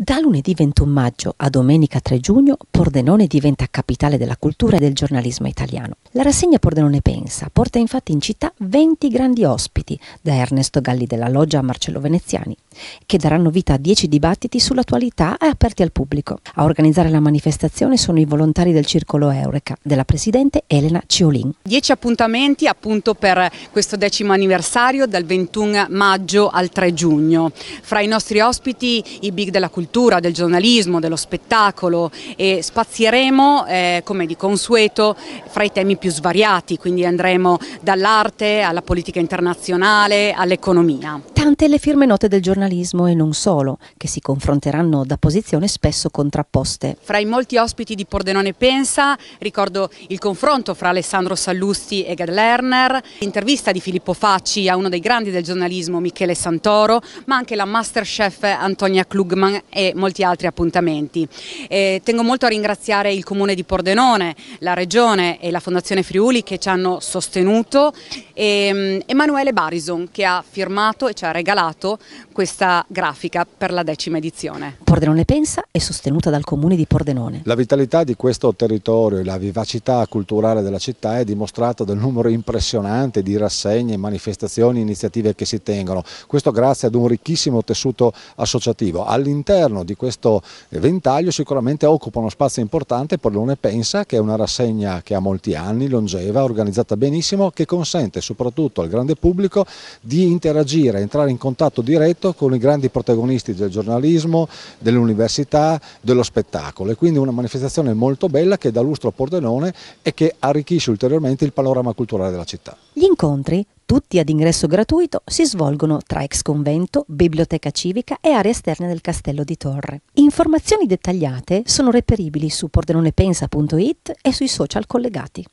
Da lunedì 21 maggio a domenica 3 giugno Pordenone diventa capitale della cultura e del giornalismo italiano. La rassegna Pordenone Pensa porta infatti in città 20 grandi ospiti, da Ernesto Galli della Loggia a Marcello Veneziani, che daranno vita a 10 dibattiti sull'attualità e aperti al pubblico. A organizzare la manifestazione sono i volontari del Circolo Eureka, della presidente Elena Ciolin. 10 appuntamenti appunto per questo decimo anniversario dal 21 maggio al 3 giugno. Fra i nostri ospiti i big della cultura cultura, del giornalismo, dello spettacolo e spazieremo eh, come di consueto fra i temi più svariati, quindi andremo dall'arte alla politica internazionale all'economia tante le firme note del giornalismo e non solo, che si confronteranno da posizioni spesso contrapposte. Fra i molti ospiti di Pordenone Pensa ricordo il confronto fra Alessandro Sallusti e Gad Lerner, l'intervista di Filippo Facci a uno dei grandi del giornalismo Michele Santoro, ma anche la Masterchef Antonia Klugman e molti altri appuntamenti. E tengo molto a ringraziare il Comune di Pordenone, la Regione e la Fondazione Friuli che ci hanno sostenuto e mm, Emanuele Barison che ha firmato e ci ha regalato questa grafica per la decima edizione. Pordenone Pensa è sostenuta dal comune di Pordenone. La vitalità di questo territorio e la vivacità culturale della città è dimostrata dal numero impressionante di rassegne, manifestazioni, iniziative che si tengono. Questo grazie ad un ricchissimo tessuto associativo. All'interno di questo eh, ventaglio sicuramente occupa uno spazio importante Pordenone Pensa che è una rassegna che ha molti anni, longeva, organizzata benissimo, che consente soprattutto al grande pubblico di interagire, entrare entrare in contatto diretto con i grandi protagonisti del giornalismo, dell'università, dello spettacolo e quindi una manifestazione molto bella che dà lustro a Pordenone e che arricchisce ulteriormente il panorama culturale della città. Gli incontri tutti ad ingresso gratuito, si svolgono tra ex convento, biblioteca civica e aree esterne del castello di Torre. Informazioni dettagliate sono reperibili su pordenonepensa.it e sui social collegati.